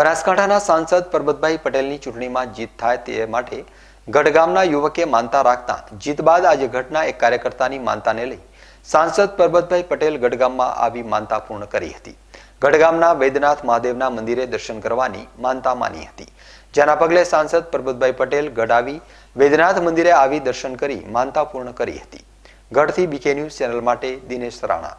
બનાસકાંઠાના સાંસદ પરબતભાઈ પટેલની ચૂંટણીમાં જીત થાય તે માટે ગઢગામના યુવકે માનતા રાખતા જીત બાદ આજે ઘટના એક કાર્યકર્તાની માનતાને લઈ સાંસદ પરબતભાઈ પટેલ ગઢગામમાં આવી માનતા પૂર્ણ કરી હતી ગઢગામના વૈદ્યનાથ મહાદેવના મંદિરે દર્શન કરવાની માનતા માની હતી જેના પગલે સાંસદ પરબતભાઈ પટેલ ગઢ આવી વૈદ્યનાથ મંદિરે આવી દર્શન કરી માનતા પૂર્ણ કરી હતી ગઢથી બીકે ન્યૂઝ ચેનલ માટે દિનેશ રાણા